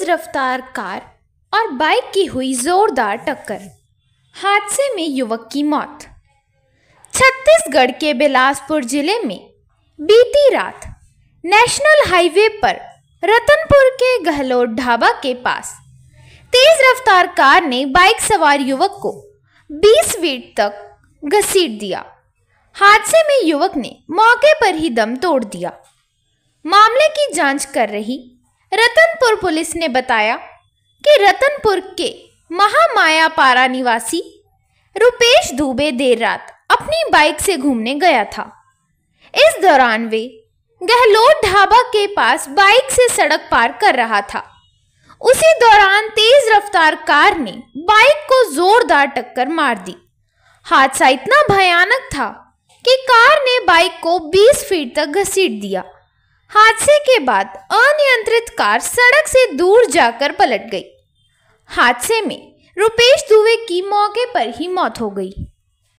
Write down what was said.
तेज़ रफ्तार कार और बाइक की हुई जोरदार टक्कर हादसे में युवक की मौत छत्तीसगढ़ के बिलासपुर जिले में बीती रात नेशनल हाईवे पर रतनपुर के गहलोत ढाबा के पास तेज रफ्तार कार ने बाइक सवार युवक को 20 फीट तक घसीट दिया हादसे में युवक ने मौके पर ही दम तोड़ दिया मामले की जांच कर रही रतनपुर पुलिस ने बताया कि रतनपुर के महामाया पारा निवासी रुपेश दुबे देर रात अपनी बाइक से घूमने गया था इस दौरान वे गहलोत ढाबा के पास बाइक से सड़क पार कर रहा था उसी दौरान तेज रफ्तार कार ने बाइक को जोरदार टक्कर मार दी हादसा इतना भयानक था कि कार ने बाइक को 20 फीट तक घसीट दिया हादसे के बाद अनियंत्रित कार सड़क से दूर जाकर पलट गई हादसे में रुपेश दुबे की मौके पर ही मौत हो गई